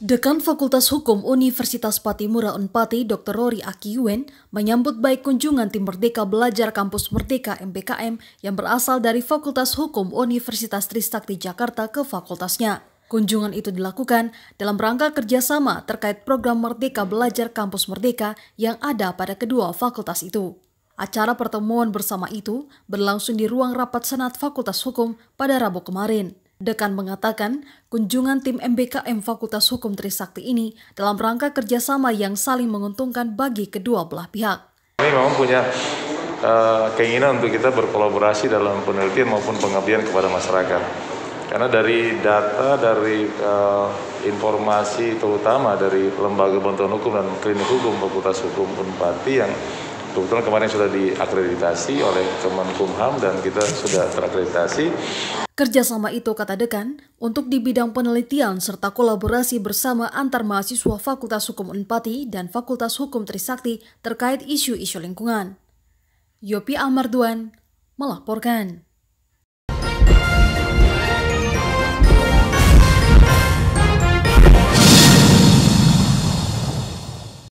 Dekan Fakultas Hukum Universitas Patimura Unpati Dr. Rory Akiwen menyambut baik kunjungan tim Merdeka Belajar Kampus Merdeka MBKM yang berasal dari Fakultas Hukum Universitas Trisakti Jakarta ke fakultasnya. Kunjungan itu dilakukan dalam rangka kerjasama terkait program Merdeka Belajar Kampus Merdeka yang ada pada kedua fakultas itu. Acara pertemuan bersama itu berlangsung di ruang rapat Senat Fakultas Hukum pada Rabu kemarin. Dekan mengatakan, kunjungan tim MBKM Fakultas Hukum Trisakti ini dalam rangka kerjasama yang saling menguntungkan bagi kedua belah pihak. Kami memang punya uh, keinginan untuk kita berkolaborasi dalam penelitian maupun pengabdian kepada masyarakat. Karena dari data, dari uh, informasi terutama dari Lembaga Bantuan Hukum dan Klinik Hukum Fakultas Hukum Unpati yang Kebetulan kemarin sudah diakreditasi oleh Kemenkumham dan kita sudah terakreditasi. Kerjasama itu, kata Dekan, untuk di bidang penelitian serta kolaborasi bersama antar mahasiswa Fakultas Hukum Unpati dan Fakultas Hukum Trisakti terkait isu-isu lingkungan. Yopi Amarduan melaporkan.